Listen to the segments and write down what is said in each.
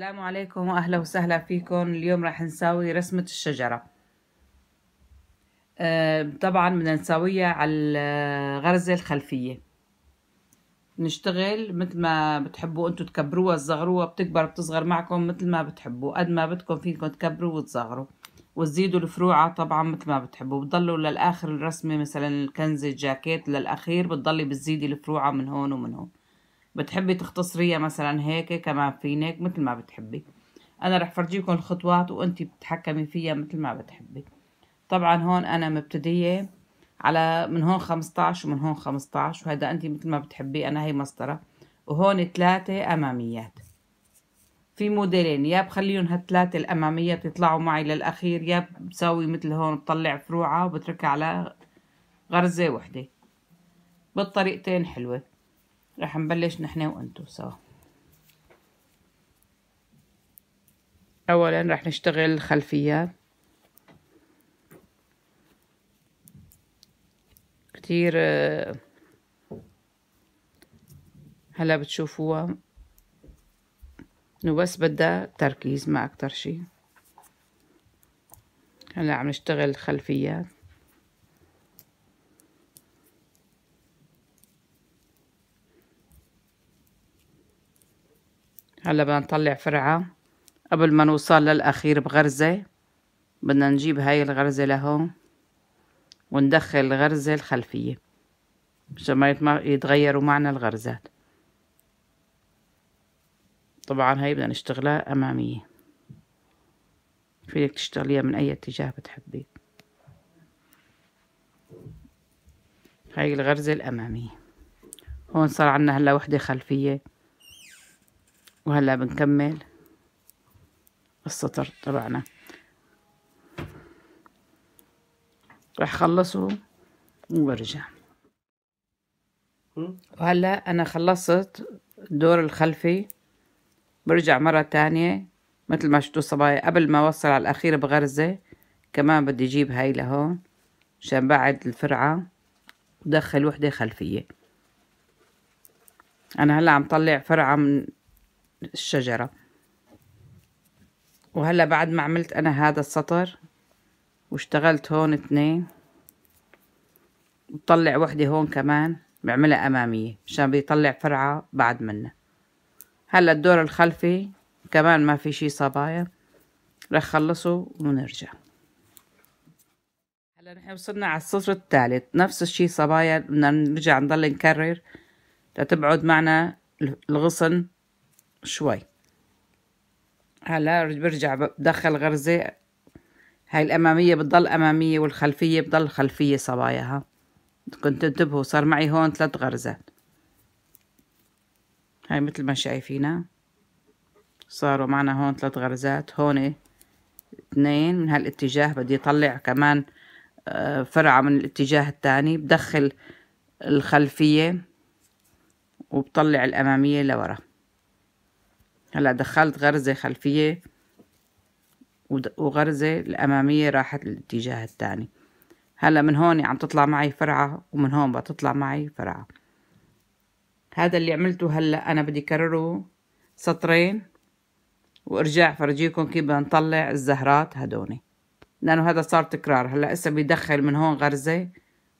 السلام عليكم واهلا وسهلا فيكم اليوم راح نساوي رسمة الشجرة آه، طبعا بدنا نساويها على الغرزة الخلفية نشتغل مثل ما بتحبوا انتم تكبروها تصغروها بتكبر بتصغر معكم مثل ما بتحبوا قد ما بدكم فيكم تكبروا وتصغروا وتزيدوا الفروعة طبعا مثل ما بتحبوا بتضلوا للاخر الرسمة مثلا الكنزة الجاكيت للاخير بتضلي بتزيدي الفروعة من هون ومن هون بتحبي تختصريها مثلا هيك كمان فينك مثل ما بتحبي انا رح فرجيكم الخطوات وانتي بتتحكمي فيها مثل ما بتحبي طبعا هون انا مبتدية على من هون 15 ومن هون 15 وهذا انتي مثل ما بتحبي انا هي مسطرة وهون ثلاثة اماميات في موديلين يا بخليهم هالثلاثة الاماميات يطلعوا معي للاخير يا بسوي مثل هون بطلع فروعة وبتركها على غرزة وحدة بالطريقتين حلوة رح نبلش نحن وانتو سوا اولا رح نشتغل الخلفيات كتير آه، هلا بتشوفوها انه بس بدها تركيز ما اكتر شي هلا عم نشتغل الخلفيات هلا بدنا نطلع فرعة قبل ما نوصل للأخير بغرزة بدنا نجيب هاي الغرزة لهون وندخل الغرزة الخلفية مشان ما يتغيروا معنا الغرزات طبعا هاي بدنا نشتغلها أمامية فيك تشتغليها من أي اتجاه بتحبي هاي الغرزة الأمامية هون صار عنا هلا وحدة خلفية وهلا بنكمل السطر تبعنا رح خلصه وبرجع وهلا انا خلصت الدور الخلفي برجع مرة تانية مثل ما شفتوا صبايا قبل ما اوصل على الاخير بغرزة كمان بدي اجيب هاي لهون عشان بعد الفرعة ودخل وحدة خلفية انا هلا عم طلع فرعة من الشجرة وهلا بعد ما عملت انا هذا السطر واشتغلت هون اثنين بطلع وحدة هون كمان بعملها امامية مشان بيطلع فرعة بعد منه هلا الدور الخلفي كمان ما في شي صبايا رح خلصه ونرجع هلا نحن وصلنا على السطر الثالث نفس الشي صبايا بدنا نرجع نضل نكرر لتبعد معنا الغصن شوي هلا برجع بدخل غرزة هاي الأمامية بتضل أمامية والخلفية بتضل خلفية صباياها كنت انتبهوا صار معي هون ثلاث غرزات هاي مثل ما شايفينها صاروا معنا هون ثلاث غرزات هون اثنين من هالاتجاه بدي اطلع كمان آه، فرعة من الاتجاه الثاني بدخل الخلفية وبطلع الأمامية لورا هلا دخلت غرزة خلفية وغرزة الأمامية راحت الاتجاه التاني هلا من هون عم تطلع معي فرعة ومن هون بتطلع معي فرعة هذا اللي عملته هلا أنا بدي كرره سطرين وارجع فرجيكم كيف بدنا نطلع الزهرات هدوني لأنه هذا صار تكرار هلا هسه بدخل من هون غرزة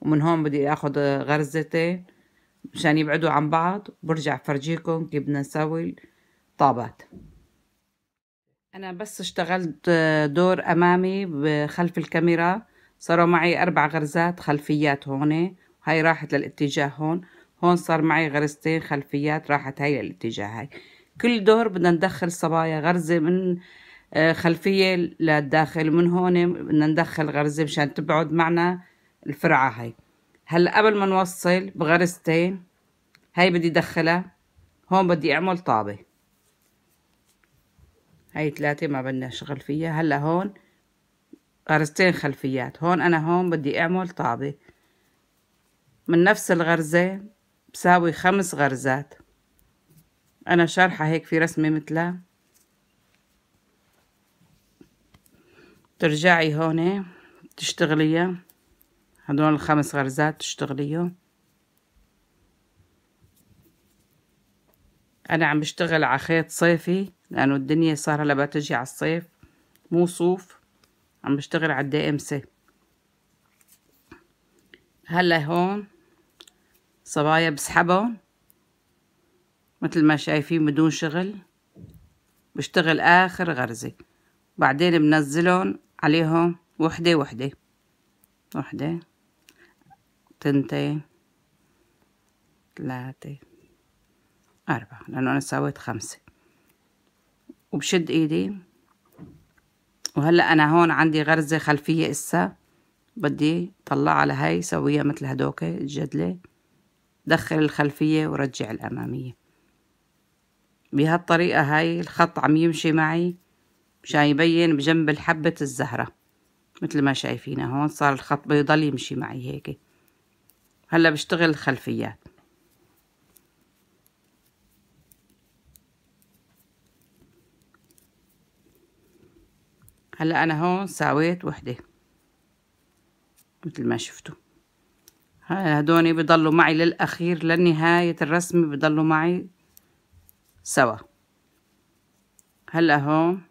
ومن هون بدي آخد غرزتين مشان يبعدوا عن بعض برجع فرجيكم كيف بدنا نسوي طابات أنا بس اشتغلت دور أمامي خلف الكاميرا صاروا معي أربع غرزات خلفيات هون هاي راحت للاتجاه هون هون صار معي غرزتين خلفيات راحت هاي للاتجاه هاي كل دور بدنا ندخل صبايا غرزة من آه، خلفية للداخل من هون بدنا ندخل غرزة مشان تبعد معنا الفرعة هاي هلا قبل ما نوصل بغرزتين هاي بدي دخلها هون بدي اعمل طابة هاي ثلاثة ما بدناش خلفية هلا هون غرزتين خلفيات هون أنا هون بدي أعمل طابة من نفس الغرزة بساوي خمس غرزات أنا شارحة هيك في رسمة مثلها ترجعي هون تشتغليها هدول الخمس غرزات تشتغليهم أنا عم بشتغل على خيط صيفي لأنه الدنيا صار هلا بدها تجي على الصيف مو صوف عم بشتغل على الدي ام سي هلا هون صبايا بسحبهم مثل ما شايفين بدون شغل بشتغل آخر غرزة بعدين بنزلهم عليهم وحدة وحدة وحدة تنتين ثلاثة أربعة لأنه أنا سويت خمسة وبشد ايدي وهلا انا هون عندي غرزه خلفيه اسا بدي طلع على هاي سويها مثل هدوك الجدله دخل الخلفيه ورجع الاماميه بهالطريقه هاي الخط عم يمشي معي مشان يبين بجنب الحبه الزهره مثل ما شايفينه هون صار الخط بيضل يمشي معي هيك هلا بشتغل الخلفيات هلا انا هون ساويت وحده مثل ما شفتوا هدول بضلوا معي للاخير لنهايه الرسمه بضلوا معي سوا هلا هون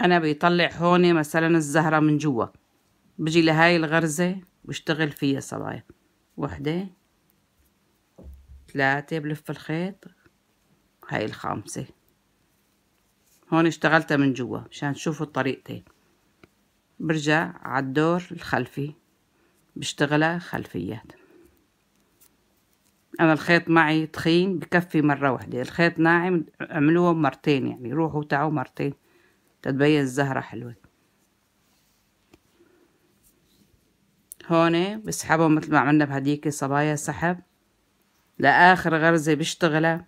انا بيطلع هون مثلا الزهره من جوا بجي لهاي الغرزه بشتغل فيها صبايا وحده ثلاثه بلف الخيط هاي الخامسه هون اشتغلتها من جوا مشان تشوفوا الطريقتين برجع عالدور الخلفي بشتغلها خلفيات انا الخيط معي تخين بكفي مرة واحدة الخيط ناعم عملوه مرتين يعني روحوا تعوا مرتين تتبين الزهرة حلوة هون بسحبهم مثل ما عملنا بهديك صبايا سحب لآخر غرزة بشتغلها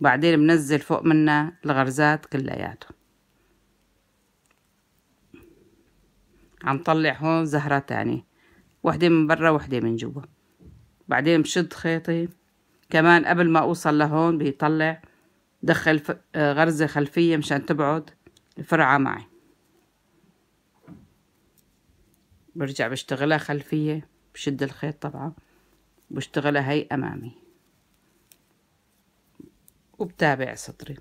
بعدين بنزل فوق منها الغرزات كلياتهم عم طلع هون زهرة تانية وحدة من برا وحدة من جوا بعدين بشد خيطي كمان قبل ما أوصل لهون بيطلع دخل آه، غرزة خلفية مشان تبعد الفرعة معي برجع بشتغلها خلفية بشد الخيط طبعا بشتغلها هي أمامي وبتابع سطري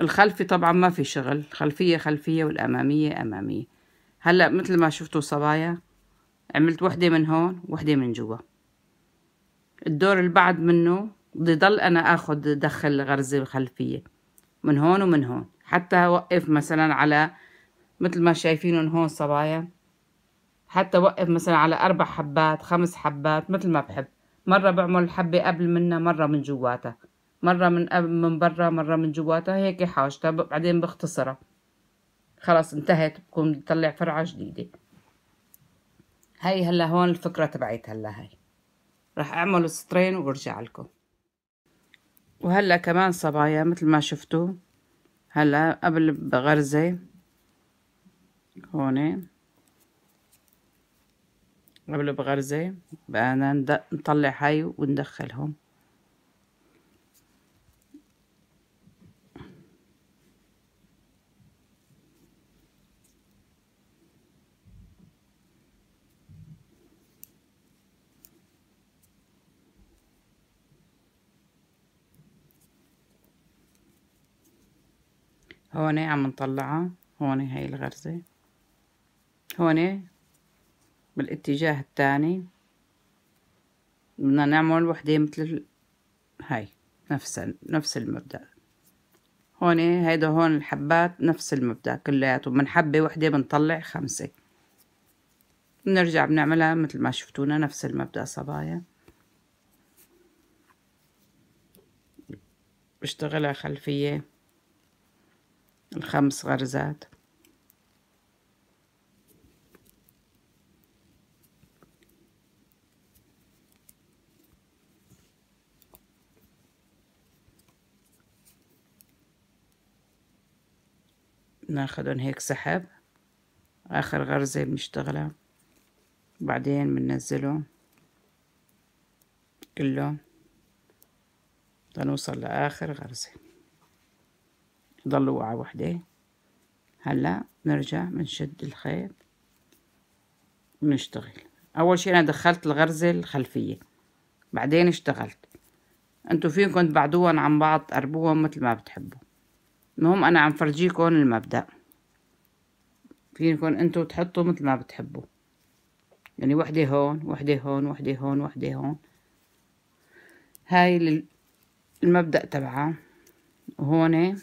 الخلفي طبعا ما في شغل خلفية خلفية والأمامية أمامية هلأ مثل ما شفتوا صبايا عملت وحدة من هون وحدة من جوا الدور اللي بعد منه بدي ضل أنا أخد دخل غرزة خلفية من هون ومن هون حتى أوقف مثلا على مثل ما شايفينهم هون صبايا حتى أوقف مثلا على أربع حبات خمس حبات مثل ما بحب مرة بعمل حبة قبل منها مرة من جواتها مرة من من برا مرة من جواتها هيك حاجتها بعدين بختصرها خلاص انتهت بكون بتطلع فرعة جديدة هاي هلا هون الفكرة تبعت هلا هاي راح اعمل سطرين وارجع لكم وهلا كمان صبايا مثل ما شفتوا هلا قبل بغرزة هون قبل بغرزة بقى نطلع هاي وندخلهم هون عم نطلعها هون هاي الغرزة هون بالاتجاه الثاني بدنا نعمل وحدة مثل هاي نفس نفس المبدأ هون هيدا هون الحبات نفس المبدأ كلياته من حبة وحدة بنطلع خمسة بنرجع بنعملها مثل ما شفتونا نفس المبدأ صبايا بشتغلها خلفية الخمس غرزات ناخدهم هيك سحب آخر غرزة بنشتغلها وبعدين بننزله كله لنوصل لآخر غرزة ضلوعة وحدة هلا نرجع بنشد الخيط ونشتغل أول شي أنا دخلت الغرزة الخلفية بعدين اشتغلت انتو فيكن تبعدوهم عن بعض تقربوهم مثل ما بتحبوا المهم أنا عم فرجيكم المبدأ فيكن انتو تحطوا مثل ما بتحبوا يعني وحدة هون وحدة هون وحدة هون وحدة هون هاي المبدأ تبعها وهون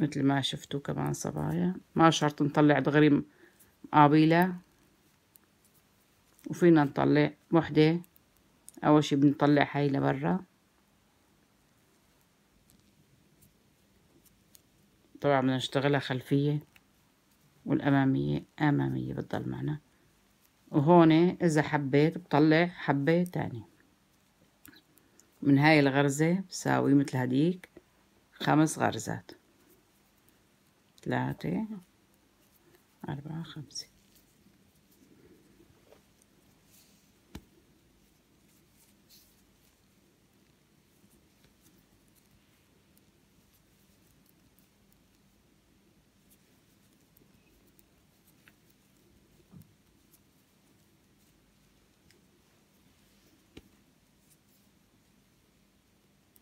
مثل ما شفتوا كمان صبايا ما شرط نطلع دغري قابلة وفينا نطلع وحدة أول شي بنطلع هاي لبرا طبعا بدنا نشتغلها خلفية والأمامية أمامية بتضل معنا وهون إذا حبيت بطلع حبة تاني من هاي الغرزة بساوي مثل هديك خمس غرزات ثلاثة أربعة خمسة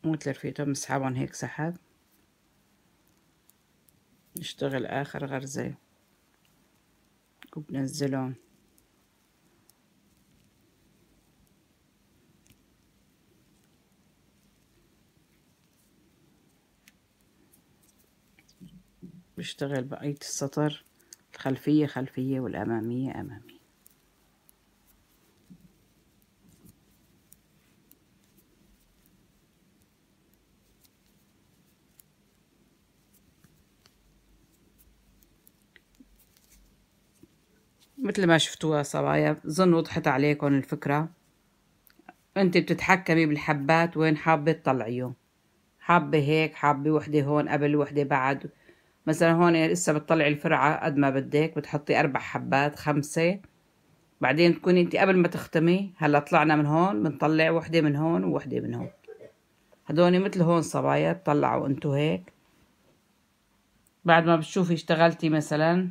وتلفيتهم اسحبهم هيك سحب نشتغل آخر غرزة وبنزلهم بشتغل بقية السطر الخلفية خلفية والأمامية أمامية مثل ما شفتوها صبايا بظن وضحت عليكم الفكرة انت بتتحكمي بالحبات وين حابة تطلعيهم حابة هيك حابة وحدة هون قبل وحدة بعد مثلا هون يعني لسه بتطلعي الفرعة قد ما بدك بتحطي أربع حبات خمسة بعدين تكوني انت قبل ما تختمي هلا طلعنا من هون بنطلع وحدة من هون ووحدة من هون هدوني مثل هون صبايا تطلعوا انتو هيك بعد ما بتشوفي اشتغلتي مثلا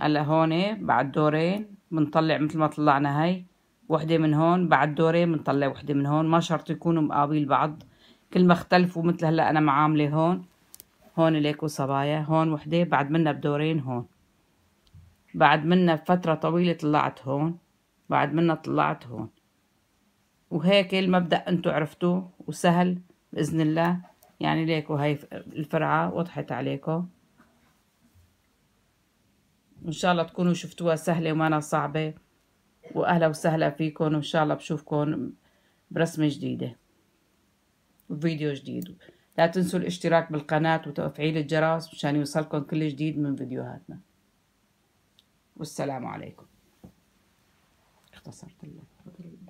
هلا هون إيه، بعد دورين بنطلع مثل ما طلعنا هاي وحدة من هون بعد دورين بنطلع وحدة من هون ما شرط يكونوا مقابل بعض كل ما اختلفوا مثل هلا انا معاملة هون هون ليكو صبايا هون وحدة بعد منا بدورين هون بعد منا بفترة طويلة طلعت هون بعد منا طلعت هون وهيك إيه المبدأ انتو عرفتوه وسهل بإذن الله يعني ليكو هاي الفرعة وضحت عليكم وإن شاء الله تكونوا شفتوها سهلة ومانا صعبة وأهلا وسهلا فيكم وإن شاء الله بشوفكم برسمة جديدة وفيديو جديد لا تنسوا الاشتراك بالقناة وتفعيل الجرس مشان يوصلكم كل جديد من فيديوهاتنا والسلام عليكم اختصرت اللقطة